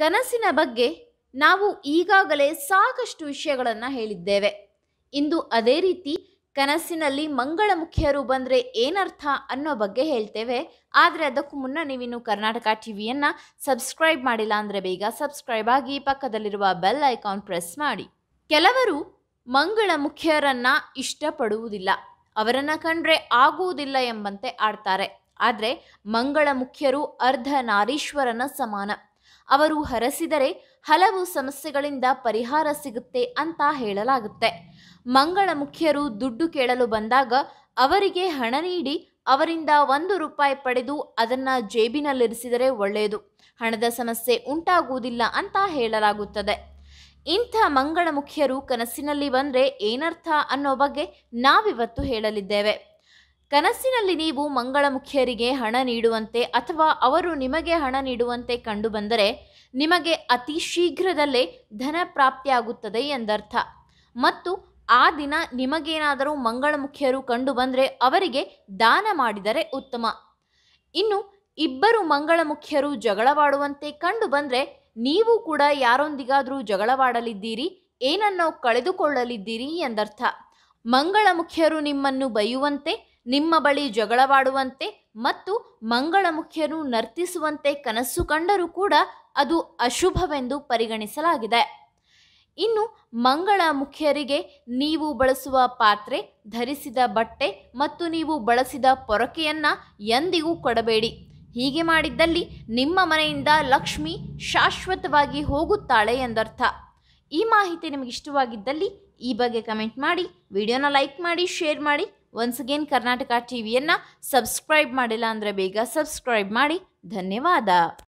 ಕನಸಿನ ಬಗ್ಗೆ ನಾವು ಈಗಾಗಲೇ ಸಾಕಷ್ಟು ವಿಷಯಗಳನ್ನು ಹೇಳಿದ್ದೇವೆ ಇಂದು ಅದೇ ರೀತಿ ಕನಸಿನಲ್ಲಿ ಮಂಗಳ ಮುಖ್ಯರು ಬಂದರೆ ಏನರ್ಥ ಅನ್ನೋ ಬಗ್ಗೆ ಹೇಳ್ತೇವೆ ಆದರೆ ಅದಕ್ಕೂ ಮುನ್ನ ನೀವಿನ್ನು ಕರ್ನಾಟಕ ಟಿ ವಿಯನ್ನು ಸಬ್ಸ್ಕ್ರೈಬ್ ಮಾಡಿಲ್ಲ ಅಂದರೆ ಬೇಗ ಸಬ್ಸ್ಕ್ರೈಬ್ ಆಗಿ ಪಕ್ಕದಲ್ಲಿರುವ ಬೆಲ್ ಐಕಾನ್ ಪ್ರೆಸ್ ಮಾಡಿ ಕೆಲವರು ಮಂಗಳ ಮುಖ್ಯರನ್ನು ಇಷ್ಟಪಡುವುದಿಲ್ಲ ಅವರನ್ನು ಕಂಡ್ರೆ ಆಗುವುದಿಲ್ಲ ಎಂಬಂತೆ ಆಡ್ತಾರೆ ಆದರೆ ಮಂಗಳ ಮುಖ್ಯರು ಅರ್ಧ ನಾರೀಶ್ವರನ ಸಮಾನ ಅವರು ಹರಸಿದರೆ ಹಲವು ಸಮಸ್ಯೆಗಳಿಂದ ಪರಿಹಾರ ಸಿಗುತ್ತೆ ಅಂತ ಹೇಳಲಾಗುತ್ತೆ ಮಂಗಳ ಮುಖ್ಯರು ದುಡ್ಡು ಕೇಳಲು ಬಂದಾಗ ಅವರಿಗೆ ಹಣ ನೀಡಿ ಅವರಿಂದ ಒಂದು ರೂಪಾಯಿ ಪಡೆದು ಅದನ್ನು ಜೇಬಿನಲ್ಲಿರಿಸಿದರೆ ಒಳ್ಳೆಯದು ಹಣದ ಸಮಸ್ಯೆ ಉಂಟಾಗುವುದಿಲ್ಲ ಅಂತ ಹೇಳಲಾಗುತ್ತದೆ ಇಂಥ ಮಂಗಳ ಮುಖ್ಯರು ಕನಸಿನಲ್ಲಿ ಬಂದರೆ ಏನರ್ಥ ಅನ್ನೋ ಬಗ್ಗೆ ನಾವಿವತ್ತು ಹೇಳಲಿದ್ದೇವೆ ಕನಸಿನಲ್ಲಿ ನೀವು ಮಂಗಳಮುಖಿಯರಿಗೆ ಹಣ ನೀಡುವಂತೆ ಅಥವಾ ಅವರು ನಿಮಗೆ ಹಣ ನೀಡುವಂತೆ ಕಂಡುಬಂದರೆ ನಿಮಗೆ ಅತಿ ಶೀಘ್ರದಲ್ಲೇ ಧನ ಪ್ರಾಪ್ತಿಯಾಗುತ್ತದೆ ಎಂದರ್ಥ ಮತ್ತು ಆ ದಿನ ನಿಮಗೇನಾದರೂ ಮಂಗಳಮುಖಿಯರು ಬಂದರೆ ಅವರಿಗೆ ದಾನ ಮಾಡಿದರೆ ಉತ್ತಮ ಇನ್ನು ಇಬ್ಬರು ಮಂಗಳಮುಖಿಯರು ಜಗಳವಾಡುವಂತೆ ಕಂಡು ಬಂದರೆ ನೀವು ಕೂಡ ಯಾರೊಂದಿಗಾದರೂ ಜಗಳವಾಡಲಿದ್ದೀರಿ ಏನನ್ನೋ ಕಳೆದುಕೊಳ್ಳಲಿದ್ದೀರಿ ಎಂದರ್ಥ ಮಂಗಳಮುಖಿಯರು ನಿಮ್ಮನ್ನು ಬೈಯುವಂತೆ ನಿಮ್ಮ ಬಳಿ ಜಗಳವಾಡುವಂತೆ ಮತ್ತು ಮಂಗಳಮುಖ್ಯರು ನರ್ತಿಸುವಂತೆ ಕನಸು ಕಂಡರೂ ಕೂಡ ಅದು ಅಶುಭವೆಂದು ಪರಿಗಣಿಸಲಾಗಿದೆ ಇನ್ನು ಮಂಗಳ ಮುಖ್ಯರಿಗೆ ನೀವು ಬಳಸುವ ಪಾತ್ರೆ ಧರಿಸಿದ ಬಟ್ಟೆ ಮತ್ತು ನೀವು ಬಳಸಿದ ಪೊರಕೆಯನ್ನು ಎಂದಿಗೂ ಕೊಡಬೇಡಿ ಹೀಗೆ ಮಾಡಿದ್ದಲ್ಲಿ ನಿಮ್ಮ ಮನೆಯಿಂದ ಲಕ್ಷ್ಮಿ ಶಾಶ್ವತವಾಗಿ ಹೋಗುತ್ತಾಳೆ ಎಂದರ್ಥ ಈ ಮಾಹಿತಿ ನಿಮಗಿಷ್ಟವಾಗಿದ್ದಲ್ಲಿ ಈ ಬಗ್ಗೆ ಕಮೆಂಟ್ ಮಾಡಿ ವಿಡಿಯೋನ ಲೈಕ್ ಮಾಡಿ ಶೇರ್ ಮಾಡಿ ಒನ್ಸ್ ಅಗೇನ್ ಕರ್ನಾಟಕ ವಿಯನ್ನು ಸಬ್ಸ್ಕ್ರೈಬ್ ಮಾಡಿಲ್ಲ ಅಂದರೆ ಬೇಗ ಸಬ್ಸ್ಕ್ರೈಬ್ ಮಾಡಿ ಧನ್ಯವಾದ